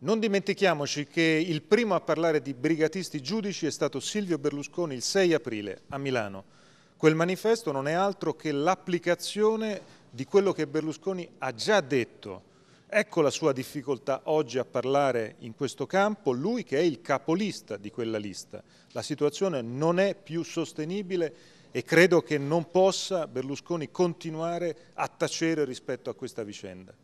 Non dimentichiamoci che il primo a parlare di brigatisti giudici è stato Silvio Berlusconi il 6 aprile a Milano. Quel manifesto non è altro che l'applicazione di quello che Berlusconi ha già detto. Ecco la sua difficoltà oggi a parlare in questo campo, lui che è il capolista di quella lista. La situazione non è più sostenibile e credo che non possa Berlusconi continuare a tacere rispetto a questa vicenda.